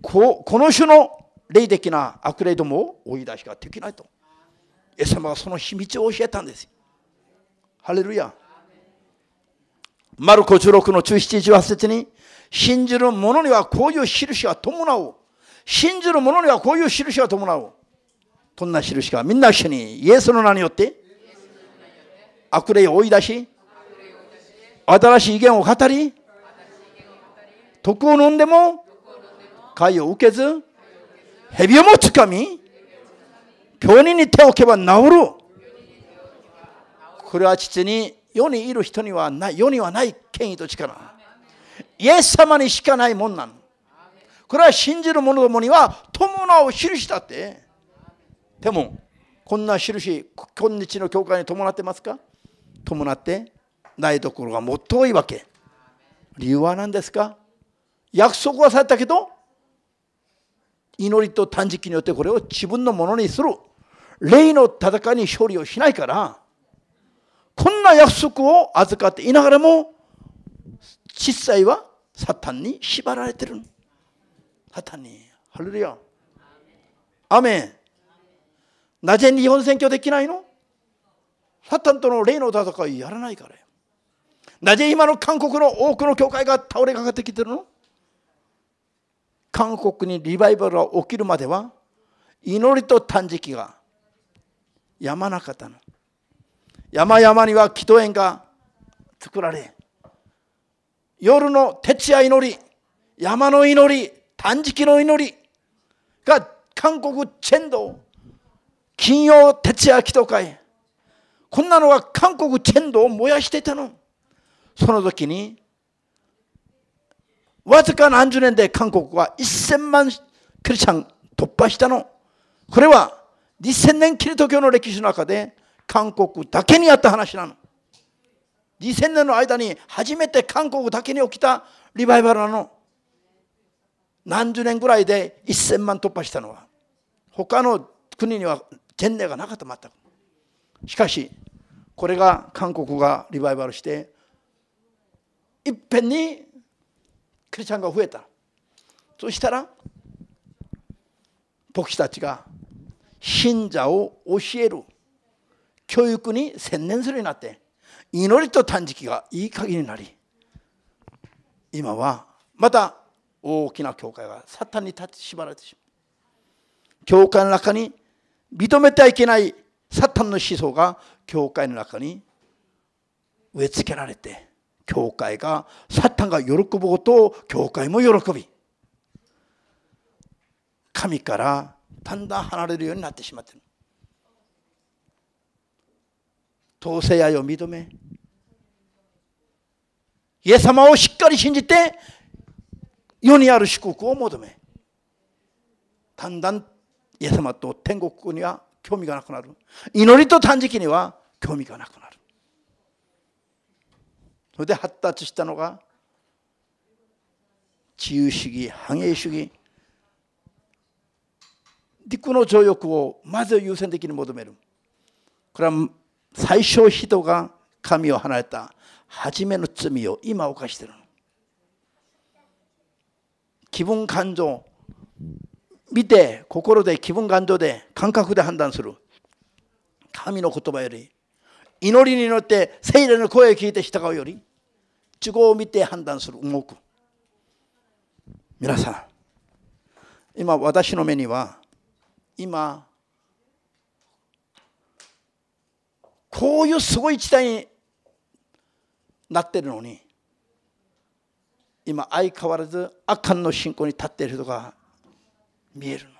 ここの種の霊的な悪霊どもを追い出しができないとイエス様はその秘密を教えたんですハレルヤマルコ16の17、十八節に、信じる者にはこういう印が伴う。信じる者にはこういう印が伴う。どんな印か、みんな一緒に、イエスの名によって、悪霊を追い出し、新しい意見を語り、徳を飲んでも、会を受けず、蛇をもつかみ、病人に手を置けば治る。これは父に世にいる人にはない世にはない権威と力イエス様にしかないもんなのこれは信じる者どもには伴う印だってでもこんな印今日の教会に伴ってますか伴ってないところがもっと多いわけ理由は何ですか約束はされたけど祈りと断食によってこれを自分のものにする霊の戦いに勝利をしないからこんな約束を預かっていながらも実際はサタンに縛られてるサタンにハルヤアメンなぜ日本選挙できないのサタンとの霊の戦いやらないからよなぜ今の韓国の多くの教会が倒れかかってきてるの韓国にリバイバルが起きるまでは祈りと断食がやまなかったの山々には祈祷園が作られ夜の徹夜祈り山の祈り断食の祈りが韓国チェンド金曜徹夜祈祷会こんなのが韓国チェンドを燃やしていたのその時にわずか何十年で韓国は1000万クリスチャン突破したのこれは2000年キリスト教の歴史の中で韓国だけにあった話なの2000年の間に初めて韓国だけに起きたリバイバルなの何十年ぐらいで1000万突破したのは他の国には前例がなかった全くしかしこれが韓国がリバイバルしていっぺんにクリスチャンが増えたそしたら牧師たちが信者を教える教育に専念するようになって祈りと断食がいい限りになり今はまた大きな教会がサタンに立ち縛られてしまう教会の中に認めてはいけないサタンの思想が教会の中に植え付けられて教会がサタンが喜ぶことを教会も喜び神からだんだん離れるようになってしまっている統制愛を認めイエス様をしっかり信じて世にある祝福を求めだんだんイエス様と天国には興味がなくなる祈りと断食には興味がなくなるそれで発達したのが自由主義繁栄主義陸の情欲をまず優先的に求めるこれは最小人が神を離れた初めの罪を今犯してる気分感情見て心で気分感情で感覚で判断する神の言葉より祈りに乗って聖霊の声を聞いて従うより都合を見て判断する動く皆さん今私の目には今こういうすごい時代になってるのに今相変わらず悪カの信仰に立っている人が見えるの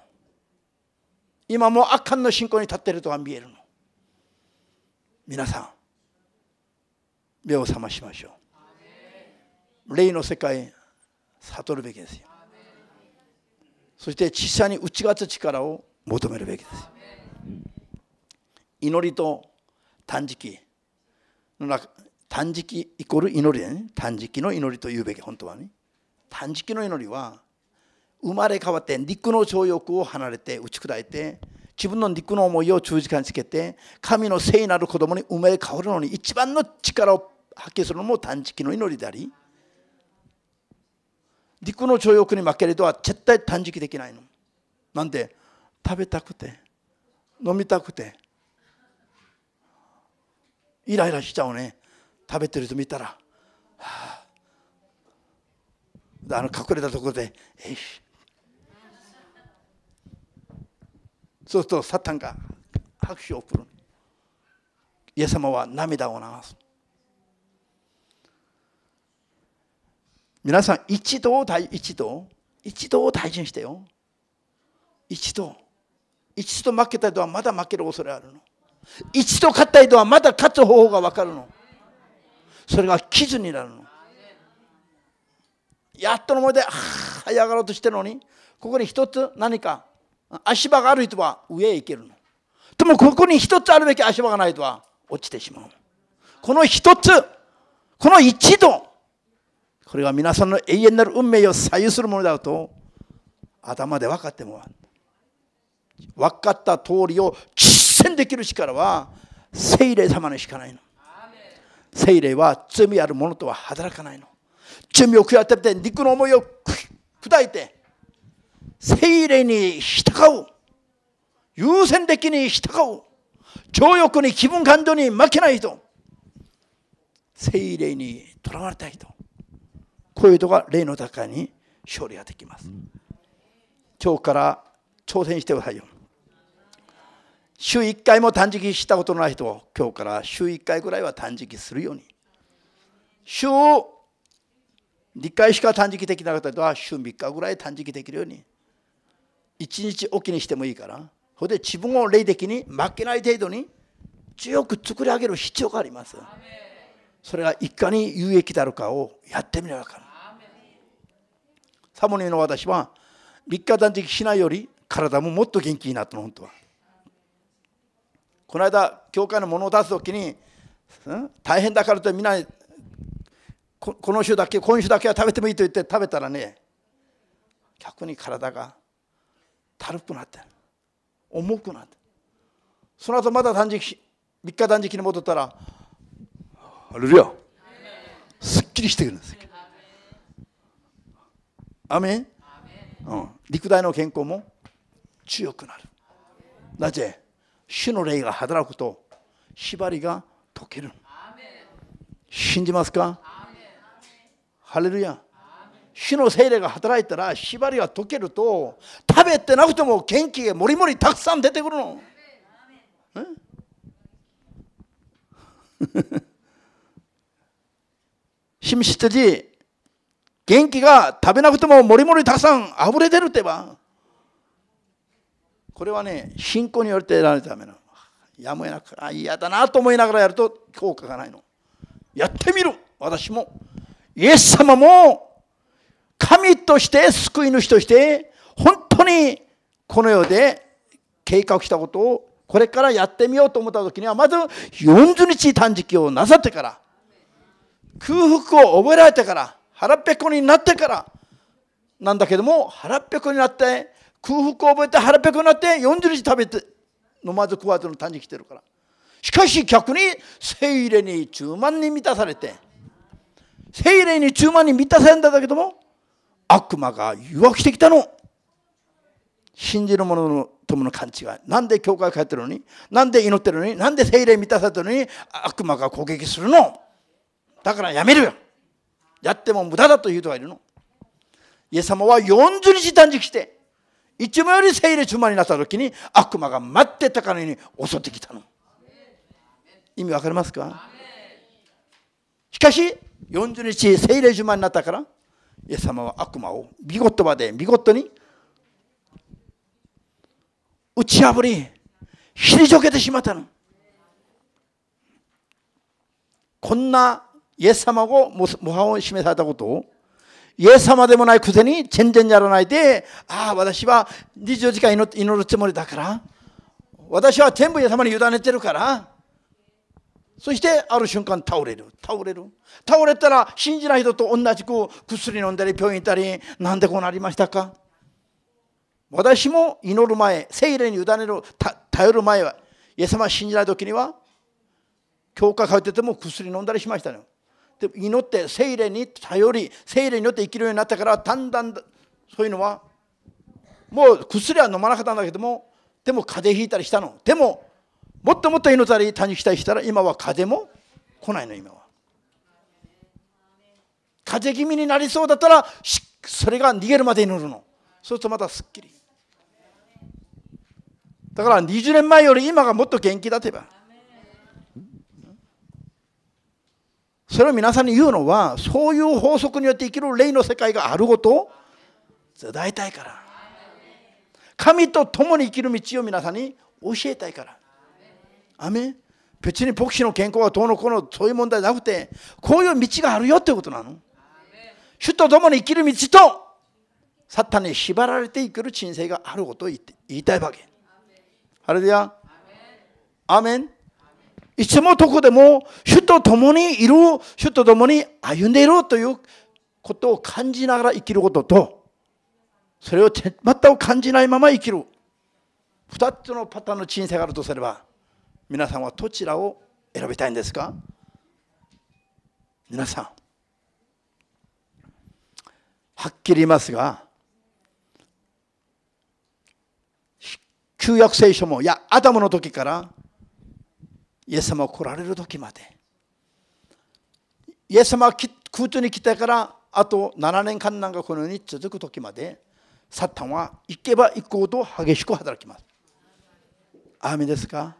今も悪カの信仰に立っている人が見えるの皆さん目を覚ましましょう霊の世界悟るべきですよそして小さに打ち勝つ力を求めるべきです祈りと断食の中断食イコール祈りね断食の祈りと言うべき本当はね断食の祈りは生まれ変わって肉の情欲を離れて打ち砕いて自分の肉の思いを十字架につけて神の聖なる子供に生まれ変わるのに一番の力を発揮するのも断食の祈りであり陸の情欲に負けるとは絶対断食できないの。なんで食べたくて飲みたくてイライラしちゃうね食べてる人見たら、はあ、あの隠れたところで「えいし」そうするとサタンが拍手を送るイエス様は涙を流す皆さん一度一度一度を大事にしてよ一度一度負けた人はまだ負ける恐れあるの一度勝った人はまだ勝つ方法が分かるのそれが傷になるのやっとの思いで這い上がろうとしてるのにここに一つ何か足場がある人は上へ行けるのでもここに一つあるべき足場がないとは落ちてしまうこの一つこの一度これが皆さんの永遠なる運命を左右するものだと頭で分かっても分かった通りをき実践できる力は聖霊様にしかないの聖霊は罪ある者とは働かないの罪を悔やってて肉の思いを砕いて聖霊に従う優先的に従う情欲に気分感情に負けない人聖霊にとらわれた人こういう人が霊の高いに勝利ができます今日から挑戦してくださいよ週1回も断食したことのない人は今日から週1回ぐらいは断食するように週2回しか断食できなかった人は週3日ぐらい断食できるように1日おきにしてもいいからそれで自分を霊的に負けない程度に強く作り上げる必要がありますそれがいかに有益であるかをやってみなからサモネの私は3日断食しないより体ももっと元気になったの本当はこの間教会のものを出すときに、うん、大変だからってみんなこの週だけ今週だけは食べてもいいと言って食べたらね逆に体がたるくなって重くなってその後まだ断食3日断食に戻ったら「アれれヤ」すっきりしてくるんですよ。アメン、うん、陸大の健康も強くなる。なぜ主の霊が働くと縛りが解ける信じますかハレルヤ主の精霊が働いたら縛りが解けると食べてなくても元気がもりもりたくさん出てくるの。심시트지元気が食べなくてももりもりたくさんあふれてるってば。これはね信仰によって得られるためのやむを得なくあ嫌だなと思いながらやると効果がないのやってみる私もイエス様も神として救い主として本当にこの世で計画したことをこれからやってみようと思った時にはまず40日断食をなさってから空腹を覚えられてから腹ペコになってからなんだけども腹ペコになって空腹を覚えて腹ペコになって40日食べて飲まず食わずの時に来てるからしかし逆に聖霊に10万に満たされて聖霊に10万に満たされたんだけども悪魔が誘惑してきたの信じる者の友の勘違いなんで教会帰ってるのになんで祈ってるのになんで聖霊満たされたのに悪魔が攻撃するのだからやめるよやっても無駄だという人がいるのイエス様は40日断食して一もより聖霊様になった時に悪魔が待ってたかのように襲ってきたの意味わかりますかしかし40日聖霊様になったからイエス様は悪魔を見事まで見事に打ち破り退けてしまったのこんなイエス様を模範を示されたことをイエス様でもないくせに全然やらないで、ああ、私は24時間祈るつもりだから、私は全部イエス様に委ねてるから、そしてある瞬間倒れる。倒れる。倒れたら信じない人と同じく薬飲んだり病院行ったり、なんでこうなりましたか私も祈る前、精霊に委ねる、頼る前は、イエス様信じない時には、教会通ってても薬飲んだりしましたね。祈って精霊に頼り精霊によって生きるようになったからだんだんそういうのはもう薬は飲まなかったんだけどもでも風邪ひいたりしたのでももっともっと祈ったり他にたりしたら今は風邪も来ないの今は風邪気味になりそうだったらそれが逃げるまで祈るのそうするとまたすっきりだから20年前より今がもっと元気だといえばそれを皆さんに言うのはそういう法則によって生きる霊の世界があることを伝えたいから神と共に生きる道を皆さんに教えたいからアメ別に牧師の健康はどうのこうのそういう問題じゃなくてこういう道があるよってことなの主と共に生きる道とサタンに縛られて生きる人生があることを言いたいわけハレルヤアメンいつもどこでも主と共にいる、主と共に歩んでいるということを感じながら生きることと、それを全く感じないまま生きる。2つのパターンの人生があるとすれば、皆さんはどちらを選びたいんですか皆さん、はっきり言いますが、旧約聖書も、いや、アダムの時から、イエス様が来られる時までイエス様が空中に来てからあと7年間なんかこのように続く時までサタンは行けば行くほど激しく働きます。アーンですか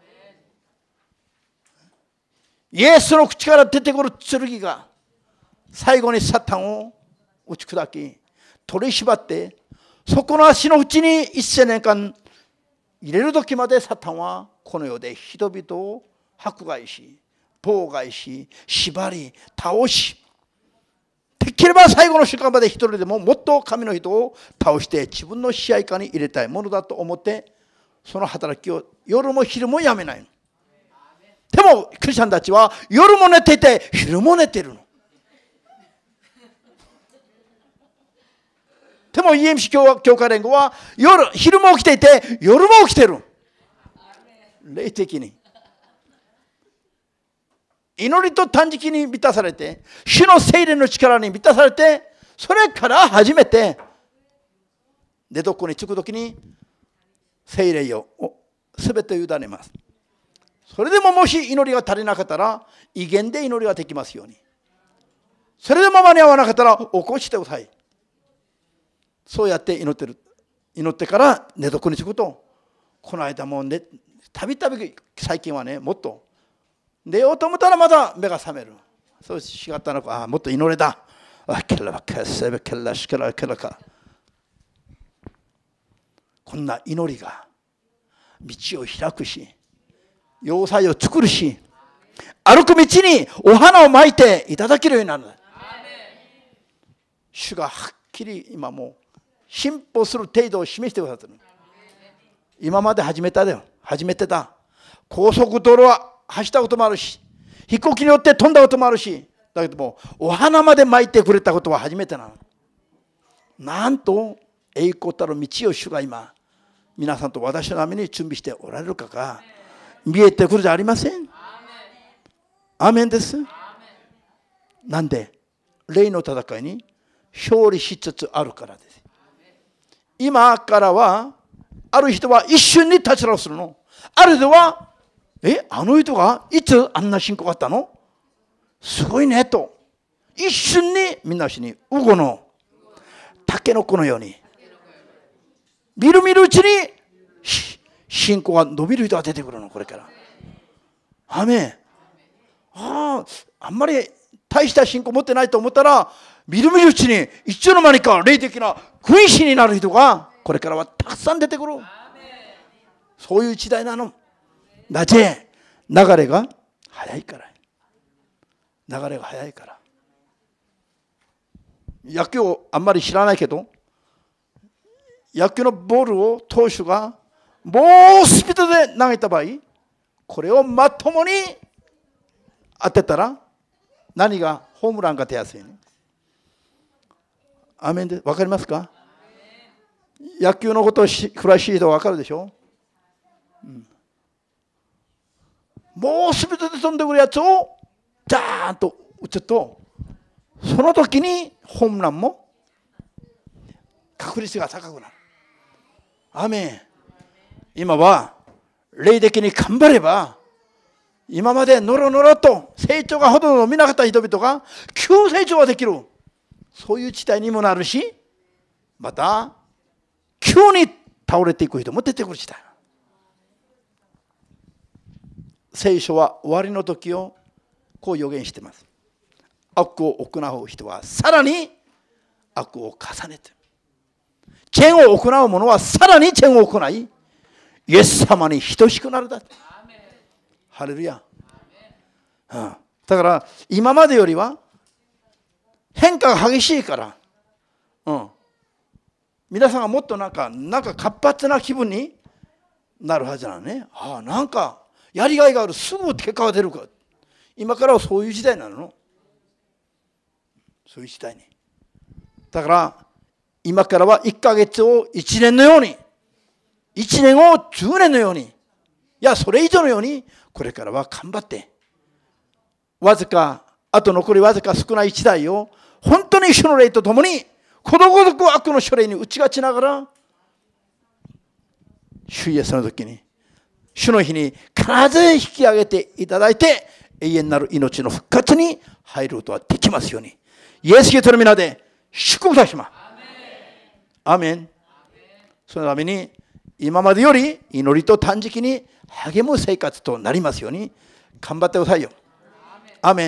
イエスの口から出てくる剣が最後にサタンを打ち砕き取り縛ってそこの足のうちに1000年間入れる時までサタンはこの世で人々を迫害し妨害し縛り倒しできれば最後の瞬間まで一人でももっと神の人を倒して自分の支配下に入れたいものだと思ってその働きを夜も昼もやめないの。でもクリスチャンたちは夜も寝てて昼も寝てるの。でも EMC 教教会連合は夜昼も起きていて夜も起きてる霊的に祈りと断食に満たされて、主の精霊の力に満たされて、それから初めて、寝床につく時に、精霊を全て委ねます。それでももし祈りが足りなかったら、威厳で祈りができますように。それでも間に合わなかったら、起こしてください。そうやって祈ってる。祈ってから寝床につくと、この間もね、たびたび最近はね、もっと出ようと思ったらまた目が覚めるそうしがたの子ああもっと祈れだこんな祈りが道を開くし要塞を作るし歩く道にお花をまいていただけるようになる主がはっきり今もう進歩する程度を示してくださってる今まで始めただよ始めてた高速道路は走ったこともあるし飛行機に乗って飛んだこともあるしだけどもお花まで巻いてくれたことは初めてなの。なんと栄光たる道を主が今皆さんと私のために準備しておられるかが見えてくるじゃありません。アーメンです。なんで霊の戦いに勝利しつつあるからです。今からはある人は一瞬に立ち直すの。ある人はえあの人がいつあんな信仰があったのすごいねと一瞬にみんなしにウゴのタケノコのようにみるみるうちに信仰が伸びる人が出てくるのこれから。アあああんまり大した信仰持ってないと思ったらみるみるうちにいつの間にか霊的な君子になる人がこれからはたくさん出てくるそういう時代なの。なぜ流れが早いから流れが早いから野球をあんまり知らないけど野球のボールを投手がもうスピードで投げた場合これをまともに当てたら何がホームランが出やすいのアメンで分かりますか野球のことを詳しい人は分かるでしょ、うん、もうすべてで飛んでくるやつをダーンと打つとその時にホームランも確率が高くなる。アメ今は霊的に頑張れば今までのろのろと成長がほとんど見なかった人々が急成長ができるそういう事態にもなるしまた急に倒れていく人も出てくる時代聖書は終わりの時をこう予言しています悪を行う人はさらに悪を重ねてチェンを行う者はさらにチェンを行いイエス様に等しくなるだハレルヤ、うん、だから今までよりは変化が激しいから、うん、皆さんがもっとなんかなんか活発な気分になるはずなのねああなんかやりがいがあるすぐ結果が出るか今からはそういう時代なのそういう時代にだから今からは1ヶ月を1年のように1年を10年のようにいやそれ以上のようにこれからは頑張ってわずかあと残りわずか少ない1台を本当に主の霊とともにことごとく悪の書類に打ち勝ちながら主イエスの時に主の日に必ず引き上げていただいて永遠なる命の復活に入ることはできますように。イエス・キリストの皆で祝福たしまアメン。そのために今までより祈りと断食に励む生活となりますように頑張ってくださいよ。アメ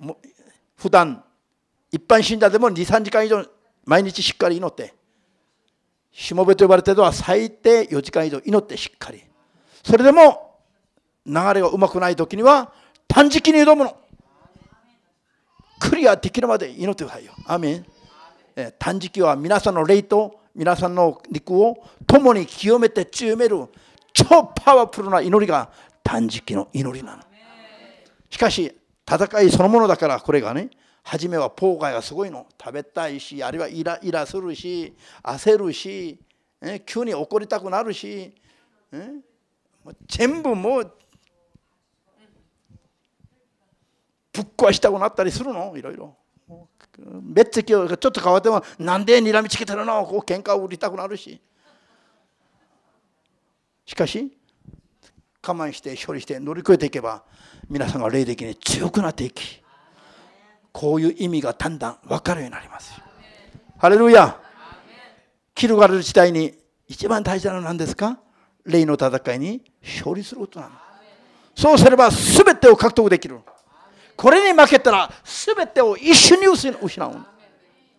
ン。普段一般信者でも2、3時間以上毎日しっかり祈って、しもべと呼ばれてるのは最低4時間以上祈ってしっかり。それでも流れがうまくない時には断食に挑むのクリアできるまで祈ってくださいよアメン断食は皆さんの霊と皆さんの肉を共に清めて強める超パワフルな祈りが断食の祈りなのしかし戦いそのものだからこれがね初めは妨害がすごいの食べたいしあるいはイライラするし焦るし、ね、急に怒りたくなるし、ね、全部もうぶっ壊したくなったりするのいろいろ。目つがをちょっと変わってもなんでにらみつけてるのこう喧嘩を売りたくなるししかし我慢して処理して乗り越えていけば皆さんが霊的に強くなっていきこういう意味がだんだん分かるようになりますハレルヤキルガル時代に一番大事なのは何ですか霊の戦いに勝利することなの。そうすれば全てを獲得できるこれに負けたら全てを一瞬に失う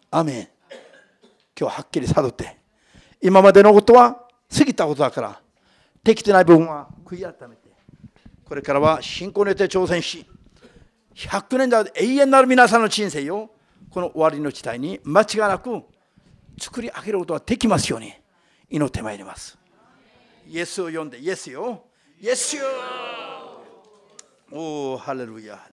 アメン今日はっきり悟って今までのことは過ぎたことだからできてない部分は悔い改めてこれからは信仰によって挑戦し100年代永遠なる皆さんの人生をこの終わりの時代に間違いなく作り上げることができますように祈ってまいります 예수요인데 예수요 예수요 오 할렐루야